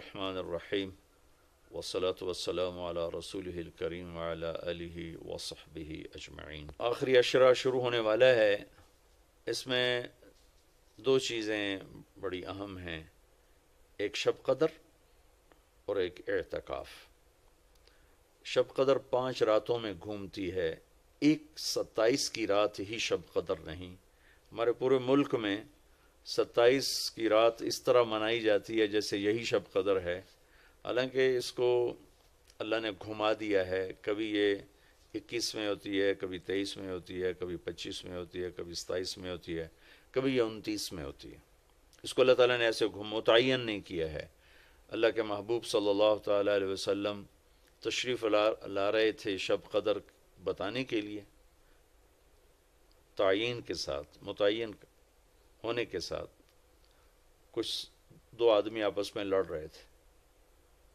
बिस्मिल्लाम वसलात वसलाम रसूलकरीम अली वसहब अजमाइन आखिरी अशरा शुरू होने वाला है इसमें दो चीज़ें बड़ी अहम हैं एक शब कदर और एक एतकाफ़ शब कदर पाँच रातों में घूमती है एक सत्ताईस की रात ही शब कदर नहीं हमारे पूरे मुल्क में सत्ताईस की रात इस तरह मनाई जाती है जैसे यही शब कदर है हालांकि इसको अल्लाह ने घुमा दिया है कभी ये इक्कीस में होती है कभी तेईस में होती है कभी पच्चीस में होती है कभी सताईस में होती है कभी ये उनतीस में होती है इसको अल्लाह ताला ने ऐसे मुतन नहीं किया है अल्लाह के महबूब सल्लल्लाहु अलैहि वसल्लम तशरीफ़ ला ला रहे थे शब कदर बताने के लिए तयन के साथ मुतन होने के साथ कुछ दो आदमी आपस में लड़ रहे थे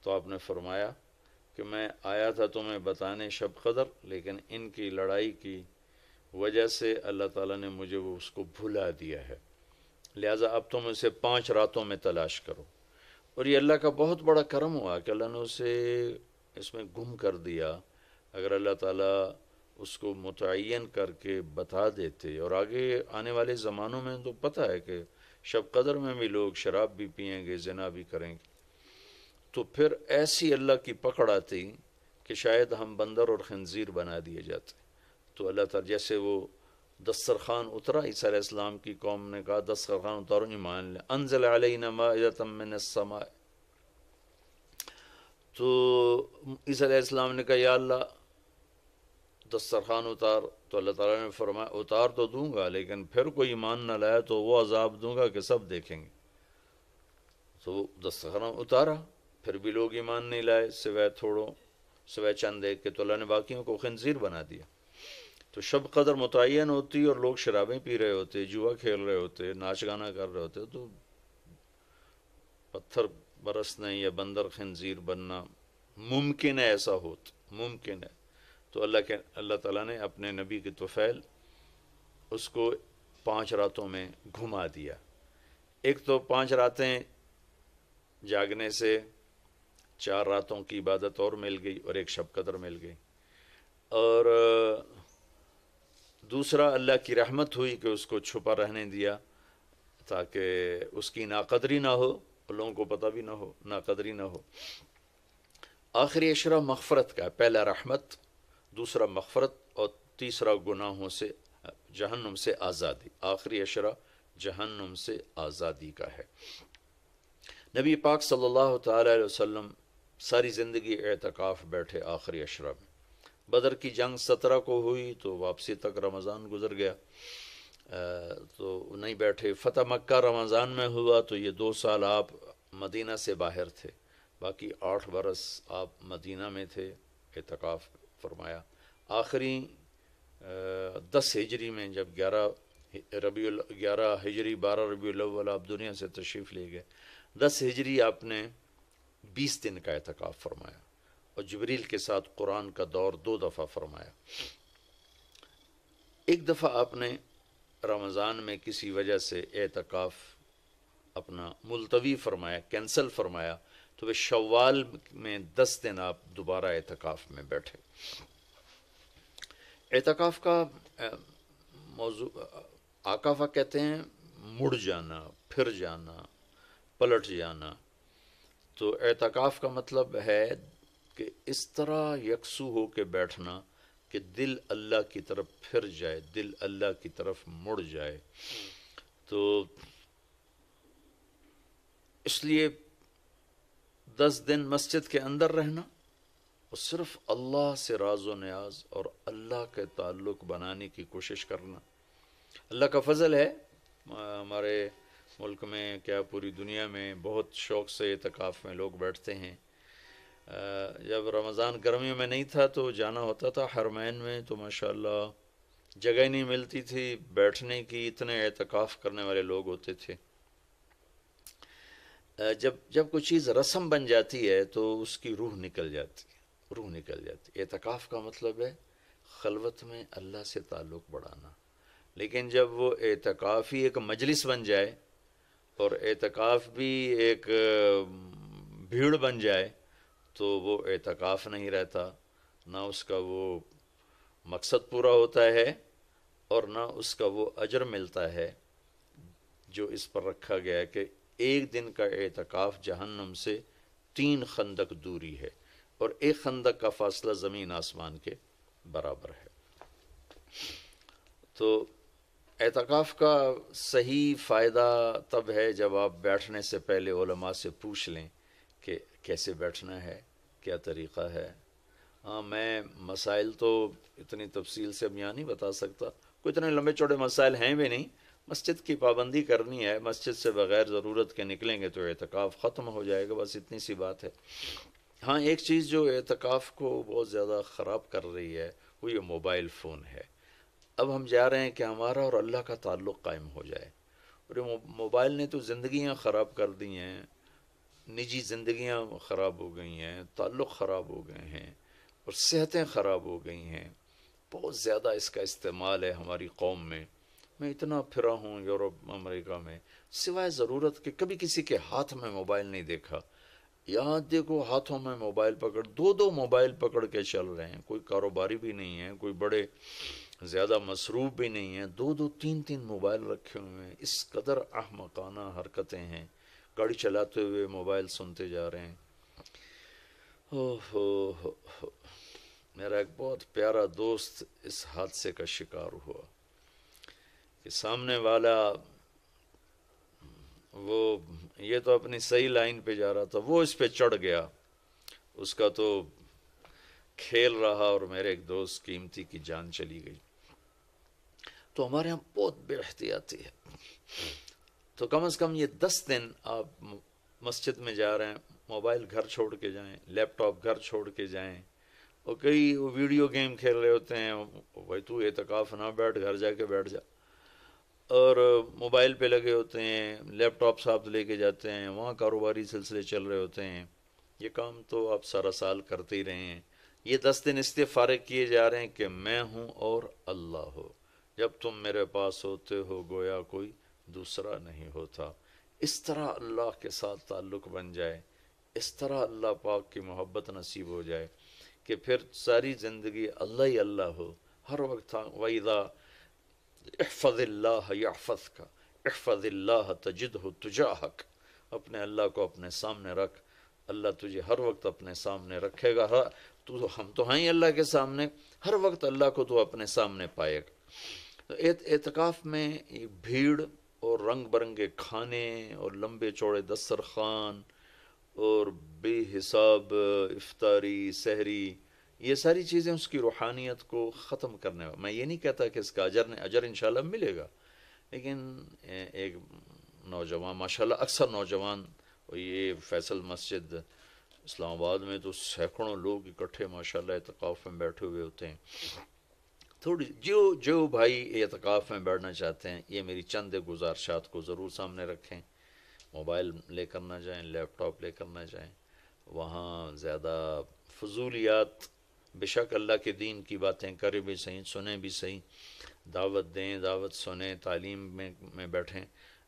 तो आपने फरमाया कि मैं आया था तुम्हें बताने शब कदर लेकिन इनकी लड़ाई की वजह से अल्लाह ताला ने मुझे वो उसको भुला दिया है लिहाजा अब तुम उसे पांच रातों में तलाश करो और ये अल्लाह का बहुत बड़ा करम हुआ कि अल्लाह ने उसे इसमें गुम कर दिया अगर अल्लाह ताला उसको मुतन करके बता देते और आगे आने वाले ज़मानों में तो पता है कि शब कदर में भी लोग शराब भी पियेंगे जना भी करेंगे तो फिर ऐसी अल्लाह की पकड़ आती कि शायद हम बंदर और खनज़ीर बना दिए जाते तो अल्लाह तर जैसे वो दस्तरखान उतरा ईसा इस्लाम की कौम ने कहा दस्तरखान उतारो मान लें अनजल अलतमसमा तो ईसा इस्लाम ने कहा या अल्लाह दस्तरखान उतार तो अल्लाह ताला ने फरमाया उतार तो दूंगा लेकिन फिर कोई ईमान ना लाया तो वो अजाब दूंगा कि सब देखेंगे तो दस्तरखान उतारा फिर भी लोग ईमान नहीं लाए सिवाय थोड़ों सिवाय चंद देख के तो अल्लाह ने बाकियों को खनजीर बना दिया तो शब कदर मुतन होती और लोग शराबें पी रहे होते जुआ खेल रहे होते नाच गाना कर रहे होते तो पत्थर बरसने या बंदर खनजीर बनना मुमकिन है ऐसा हो मुमकिन है तो अल्लाह के अल्लाह ताला ने अपने नबी के तोफ़ैल उसको पांच रातों में घुमा दिया एक तो पांच रातें जागने से चार रातों की इबादत और मिल गई और एक शब कदर मिल गई और दूसरा अल्लाह की रहमत हुई कि उसको छुपा रहने दिया ताकि उसकी नाकदरी ना हो लोगों को पता भी ना हो नाकदरी ना हो आखिरी अशरा मगफरत का पहला रहमत दूसरा मफ़रत और तीसरा गुनाहों से जहन्नुम से आज़ादी आखिरी अशरा जहन्नुम से आज़ादी का है नबी पाक सल्लल्लाहु अलैहि वसल्लम सारी ज़िंदगी एतकाफ़ बैठे आखिरी अशरा में बदर की जंग सत्रह को हुई तो वापसी तक रमज़ान गुजर गया तो नहीं बैठे फ़तह मक्का रमज़ान में हुआ तो ये दो साल आप मदीना से बाहर थे बाकी आठ बरस आप मदीना में थे एतकाफ़ फरमाया आखिरी दस हिजरी में जब ग्यारह रबी ग्यारह हिजरी बारह रबी अव्वल आप दुनिया से तशरीफ़ ले गए दस हिजरी आपने बीस दिन का एहतिकाफ़ फरमाया और जबरील के साथ कुरान का दौर दो दफ़ा फरमाया एक दफ़ा आपने रमज़ान में किसी वजह से एहतिकाफ़ अपना मुलतवी फरमाया कैंसिल फरमाया तो वे शवाल में दस दिन आप दोबारा एहतिकाफ में बैठे एहतिकाफ का मौजू आकाफा कहते हैं मुड़ जाना फिर जाना पलट जाना तो एहतिकाफ का मतलब है कि इस तरह यकसू हो के बैठना कि दिल अल्लाह की तरफ फिर जाए दिल अल्लाह की तरफ मुड़ जाए तो इसलिए दस दिन मस्जिद के अंदर रहना और सिर्फ अल्लाह से राजो न्याज और अल्लाह के ताल्लुक बनाने की कोशिश करना अल्लाह का फजल है हमारे मुल्क में क्या पूरी दुनिया में बहुत शौक़ से इतकाफ़ में लोग बैठते हैं जब रमज़ान गर्मियों में नहीं था तो जाना होता था हरमैन में तो माशा जगह नहीं मिलती थी बैठने की इतने एतकाफ़ करने वाले लोग होते थे जब जब कोई चीज़ रस्म बन जाती है तो उसकी रूह निकल जाती है रूह निकल जाती है एतकाफ़ का मतलब है खलवत में अल्लाह से ताल्लुक़ बढ़ाना लेकिन जब वो एतकाफ़ ही एक मजलिस बन जाए और एतकाफ़ भी एक भीड़ बन जाए तो वो एतकाफ़ नहीं रहता ना उसका वो मकसद पूरा होता है और ना उसका वो अजर मिलता है जो इस पर रखा गया है कि एक दिन का एतकाफ़ जहन्नम से तीन खंदक दूरी है और एक खंदक का फासला ज़मीन आसमान के बराबर है तो एहतिकाफ का सही फ़ायदा तब है जब आप बैठने से पहले ओलमा से पूछ लें कि कैसे बैठना है क्या तरीक़ा है हाँ मैं मसाइल तो इतनी तफसील से अब यहाँ नहीं बता सकता कोई इतने लंबे चौड़े मसाइल हैं भी नहीं मस्जिद की पाबंदी करनी है मस्जिद से बग़ैर ज़रूरत के निकलेंगे तो एहतिकाफ़ ख़त्म हो जाएगा बस इतनी सी बात है हाँ एक चीज़ जो एहतिकाफ़ को बहुत ज़्यादा ख़राब कर रही है वो ये मोबाइल फ़ोन है अब हम जा रहे हैं कि हमारा और अल्लाह का ताल्लुक़ कायम हो जाए और मोबाइल ने तो ज़िंदगियाँ ख़राब कर दी हैं निजी ज़िंदियाँ ख़राब हो गई हैं ताल्लुक़ ख़राब हो गए हैं और सेहतें ख़राब हो गई हैं बहुत ज़्यादा इसका इस्तेमाल है हमारी कौम में मैं इतना फिरा हूँ यूरोप अमेरिका में सिवाय ज़रूरत के कभी किसी के हाथ में मोबाइल नहीं देखा यहाँ देखो हाथों में मोबाइल पकड़ दो दो मोबाइल पकड़ के चल रहे हैं कोई कारोबारी भी नहीं है कोई बड़े ज़्यादा मसरूफ़ भी नहीं है दो दो तीन तीन मोबाइल रखे हुए हैं इस कदर अहमकाना हरकतें हैं गाड़ी चलाते हुए मोबाइल सुनते जा रहे हैं ओ हो मेरा एक बहुत प्यारा दोस्त इस हादसे का शिकार हुआ कि सामने वाला वो ये तो अपनी सही लाइन पे जा रहा था वो इस पे चढ़ गया उसका तो खेल रहा और मेरे एक दोस्त कीमती की जान चली गई तो हमारे यहाँ बहुत बेहतियाती है तो कम से कम ये दस दिन आप मस्जिद में जा रहे हैं मोबाइल घर छोड़ के जाएं लैपटॉप घर छोड़ के जाएं और कई वो वीडियो गेम खेल रहे होते हैं भाई तू एतकाफ़ ना बैठ घर जाके बैठ जा और मोबाइल पे लगे होते हैं लैपटॉप साथ लेके जाते हैं वहाँ कारोबारी सिलसिले चल रहे होते हैं ये काम तो आप सारा साल करते ही रहे हैं ये दस दिन इसलिए फारग किए जा रहे हैं कि मैं हूँ और अल्लाह हो जब तुम मेरे पास होते हो गोया कोई दूसरा नहीं होता इस तरह अल्लाह के साथ ताल्लुक़ बन जाए इस तरह अल्लाह पाक की मोहब्बत नसीब हो जाए कि फिर सारी ज़िंदगी अल्लाह ही अल्लाह हो हर वक्त वहीदा अहफ़ल्ला याफ़त का अहफ़ल्ला तजद हो हक़ अपने अल्लाह को अपने सामने रख अल्लाह तुझे हर वक्त अपने सामने रखेगा हर तू तो हम तो हैं ही अल्लाह के सामने हर वक्त अल्लाह को तू अपने सामने पाएगा तो एहतिकाफ़ एतकाफ़ में भीड़ और रंग बिरंगे खाने और लंबे चौड़े दस्तरखान और बेहिसाब इफ्तारी सहरी ये सारी चीज़ें उसकी रूहानियत को ख़त्म करने मैं ये नहीं कहता कि इसका अजर ने अजर इंशाल्लाह मिलेगा लेकिन एक नौजवान माशाल्लाह अक्सर नौजवान ये फैसल मस्जिद इस्लामाबाद में तो सैकड़ों लोग इकट्ठे माशाल्लाह एतकाफ़ में बैठे हुए होते हैं थोड़ी जो जो भाई एतकाफ़ में बैठना चाहते हैं ये मेरी चंद गुजारशात को ज़रूर सामने रखें मोबाइल लेकर ना जाएँ लैपटॉप लेकर ना जाएँ वहाँ ज़्यादा फजूलियात बेशक अल्लाह के दीन की बातें करें भी सही सुने भी सही दावत दें दावत सुने तालीम में में बैठें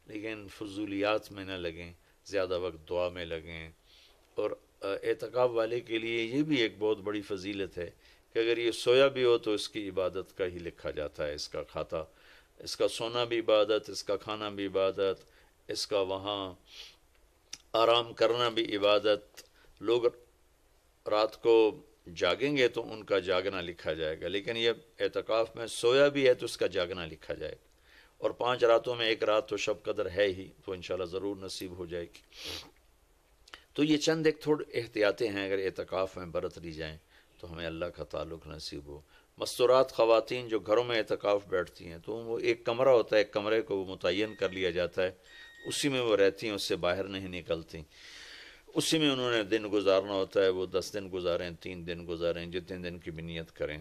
लेकिन फजूलियात में ना लगें ज़्यादा वक्त दुआ में लगें और एहतक वाले के लिए ये भी एक बहुत बड़ी फजीलत है कि अगर ये सोया भी हो तो इसकी इबादत का ही लिखा जाता है इसका खाता इसका सोना भी इबादत इसका खाना भी इबादत इसका वहाँ आराम करना भी इबादत लोग रात को जागेंगे तो उनका जागना लिखा जाएगा लेकिन ये एतकाफ़ में सोया भी है तो उसका जागना लिखा जाएगा और पांच रातों में एक रात तो शब कदर है ही तो इन ज़रूर नसीब हो जाएगी तो ये चंद एक थोड़े एहतियातें हैं अगर एतकाफ़ में बरत ली जाएँ तो हमें अल्लाह का ताल्लुक नसीब हो मस्तूरात ख़वातीन जो घरों में एतकाफ़ बैठती हैं तो वो एक कमरा होता है एक कमरे को मुतन कर लिया जाता है उसी में वो रहती हैं उससे बाहर नहीं निकलती उसी में उन्होंने दिन गुजारना होता है वो दस दिन गुजारें तीन दिन गुजारें जितने दिन की भी नीयत करें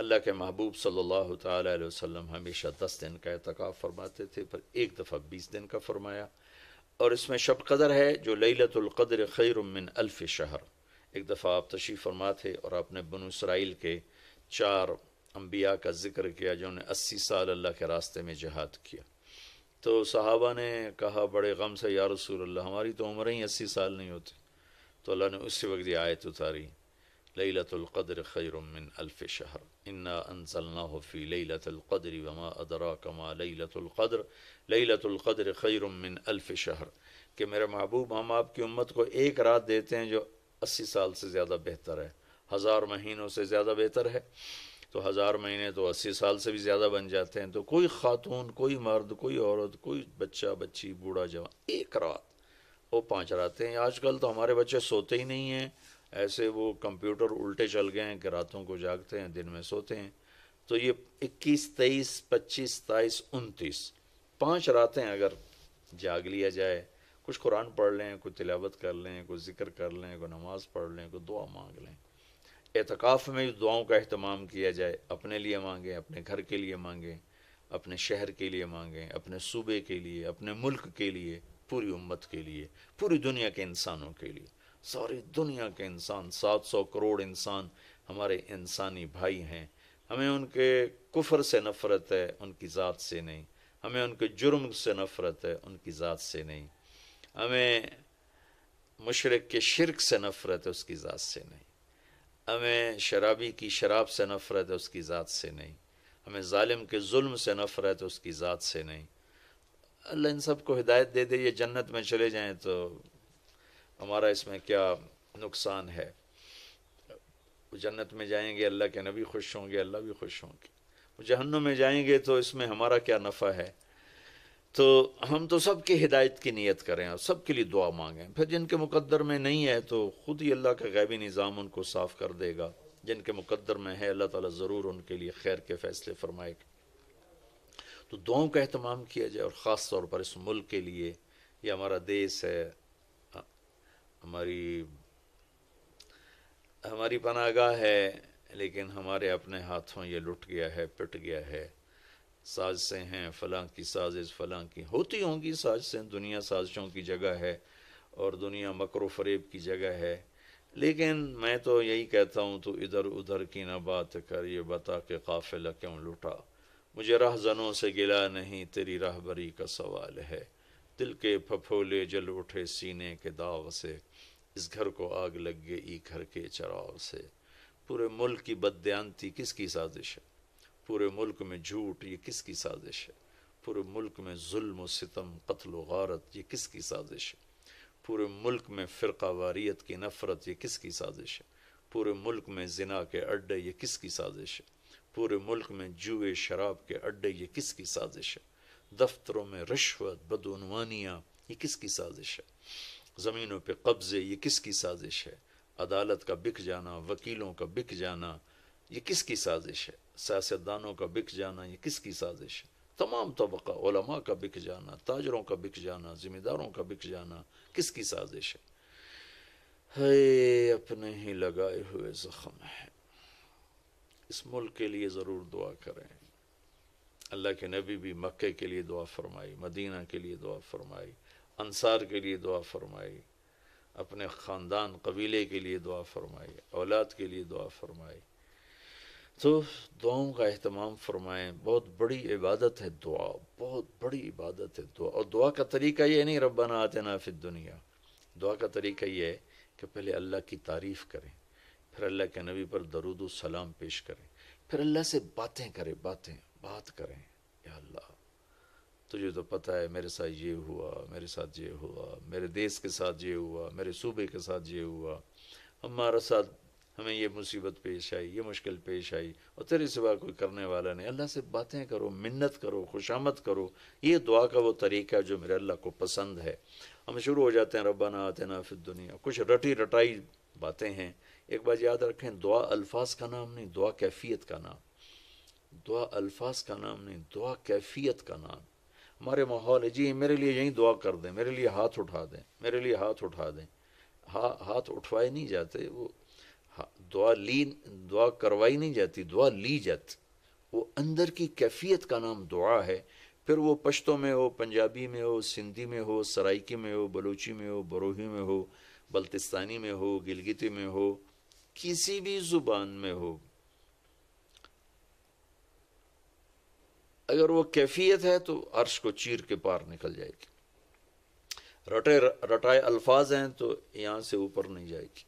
अल्लाह के महबूब सल्लल्लाहु अलैहि वसल्लम हमेशा दस दिन का एतकाफ़ फरमाते थे पर एक दफ़ा बीस दिन का फरमाया और इसमें शब कदर है जो लतुल्क़दर खैर मिन अल्फ़ शहर एक दफ़ा आप तशरीफ़ फरमा थे और आपने बन इसराइल के चार अम्बिया का ज़िक्र किया जिन्होंने अस्सी साल अल्लाह के रास्ते में जहाद किया तो सहाबा ने कहा बड़े गम से या रसूल अल्लाह हमारी तो उम्र ही अस्सी साल नहीं होती तो अल्लाह ने उसी वक्त ये आयत उतारी लतुल्क़द्र खैरमिन अल्फ़ शहर इन्ना अनसलना फ़ी लतुल्क़द्र वमा अदरा कमा लतुल्क़द्र लतुल्क़द्र खैरमिन अल्फ़ शहर कि मेरे महबूब हम आपकी उम्मत को एक रात देते हैं जो अस्सी साल से ज़्यादा बेहतर है हज़ार महीनों से ज़्यादा बेहतर है तो हज़ार महीने तो अस्सी साल से भी ज़्यादा बन जाते हैं तो कोई ख़ातून कोई मर्द कोई औरत कोई बच्चा बच्ची बूढ़ा जवान एक रात वो पाँच रातें हैं आज कल तो हमारे बच्चे सोते ही नहीं हैं ऐसे वो कंप्यूटर उल्टे चल गए हैं कि रातों को जागते हैं दिन में सोते हैं तो ये इक्कीस तेईस पच्चीस सताईस उनतीस पाँच रातें अगर जाग लिया जाए कुछ कुरान पढ़ लें कुछ तिलावत कर लें कुछ ज़िक्र कर लें कोई नमाज़ पढ़ लें कोई दुआ मांग लें एतकाफ़ में दुआओं का अहतमाम किया जाए अपने लिए मांगें अपने घर के लिए मांगें अपने शहर के लिए मांगें अपने सूबे के लिए अपने मुल्क के लिए पूरी उम्मत के लिए पूरी दुनिया के इंसानों के लिए सारी दुनिया के इंसान 700 करोड़ इंसान हमारे इंसानी भाई हैं हमें उनके कुफर से नफ़रत है उनकी ज़ात से नहीं हमें उनके जुर्म से नफ़रत है उनकी ज़ात से नहीं हमें मशरक़ के शिरक से नफ़रत है उसकी ज़ात से नहीं हमें शराबी की शराब से नफ़रत है उसकी ज़ात से नहीं हमें ालिम के जुल्म से नफ़रत है उसकी ज़ात से नहीं अल्लाह इन सब को हिदायत दे दे ये जन्नत में चले जाएँ तो हमारा इसमें क्या नुकसान है जन्नत में जाएंगे अल्लाह के नबी खुश होंगे अल्लाह भी खुश होंगे जहन्नुम में जाएंगे तो इसमें हमारा क्या नफ़ा है तो हम तो सब की हिदायत की नीयत करें और सब के लिए दुआ मांगें फिर जिनके मुकद्दर में नहीं है तो ख़ुद ही अल्लाह का गैबी निज़ाम उनको साफ़ कर देगा जिनके मुकद्दर में है अल्लाह ताला ज़रूर उनके लिए खैर के फ़ैसले फरमाएगा तो दुआओं का अहतमाम किया जाए और ख़ास तौर पर इस मुल्क के लिए ये हमारा देश है हमारी हमारी पनागाह है लेकिन हमारे अपने हाथों ये लुट गया है पिट गया है साजिशें हैं फलां की साजिश फलां की होती होंगी साजिशें दुनिया साजिशों की जगह है और दुनिया मकर फरेब की जगह है लेकिन मैं तो यही कहता हूँ तो इधर उधर की ना बात कर ये बता के काफिला क्यों लुटा मुझे राह जनों से गिला नहीं तेरी राहबरी का सवाल है दिल के फफोले जल उठे सीने के दाव से इस घर को आग लग गई घर के चराव से पूरे मुल्क की बदयांती किसकी साजिश है पूरे मुल्क में झूठ ये किसकी साजिश है पूरे मुल्क में जुल्म सितम कत्ल गारत ये किसकी साजिश है पूरे मुल्क में फ़िरका वारियत की नफ़रत ये किसकी साजिश है पूरे मुल्क में जिना के अड्डे ये किसकी साजिश है पूरे मुल्क में जुए शराब के अड्डे ये किसकी साजिश है दफ्तरों में रिश्वत बदनवानियाँ ये किसकी साजिश है ज़मीनों पर कब्ज़े ये किसकी साजिश है अदालत का बिक जाना वकीलों का बिक जाना ये किसकी साजिश है सियासतदानों का बिक जाना ये किसकी साजिश है तमाम तबका ओलमा का बिक जाना ताजरों का बिक जाना जिम्मेदारों का बिक जाना किसकी साजिश है हे अपने ही लगाए हुए जख्म है इस मुल्क के लिए ज़रूर दुआ करें अल्लाह के नबी भी मक्के के लिए दुआ फरमाई मदीना के लिए दुआ फरमाई अंसार के लिए दुआ फरमाई अपने ख़ानदान कबीले के लिए दुआ फरमाई औलाद के लिए दुआ फरमाई तो दुआओं का अहतमाम फरमाएँ बहुत बड़ी इबादत है दुआ बहुत बड़ी इबादत है दुआ और दुआ का तरीका ये नहीं ना आते ना फिर दुनिया दुआ का तरीका ये है कि पहले अल्लाह की तारीफ़ करें फिर अल्लाह के नबी पर दरुद सलाम पेश करें फिर अल्लाह से बातें करें बातें बात करें या अल्लाह तुझे तो पता है मेरे साथ ये हुआ मेरे साथ ये हुआ मेरे देश के साथ ये हुआ मेरे सूबे के साथ ये हुआ हमारा साथ हमें ये मुसीबत पेश आई ये मुश्किल पेश आई और तेरे सिवा कोई करने वाला नहीं अल्लाह से बातें करो मिन्नत करो खुशामद करो ये दुआ का वो तरीका है जो मेरे अल्लाह को पसंद है हम शुरू हो जाते हैं आते ना फिर दुनिया कुछ रटी रटाई बातें हैं एक बात याद रखें दुआ अल्फाज का नाम नहीं दुआ कैफियत का नाम दुआ अल्फाज का नाम नहीं दुआ कैफियत का नाम हमारे माहौल है जी मेरे लिए यहीं दुआ कर दें मेरे लिए हाथ उठा दें मेरे लिए हाथ उठा दें हा हाथ उठवाए नहीं जाते वो दुआ ली दुआ करवाई नहीं जाती दुआ ली जाती वो अंदर की कैफियत का नाम दुआ है फिर वो पश्तों में हो पंजाबी में हो सिंधी में हो सराइकी में हो बलूची में हो बरोही में हो बल्तिस्तानी में हो गिलगिती में हो किसी भी ज़ुबान में हो अगर वो कैफियत है तो अर्श को चीर के पार निकल जाएगी रटे रटाए अल्फाज हैं तो यहाँ से ऊपर नहीं जाएगी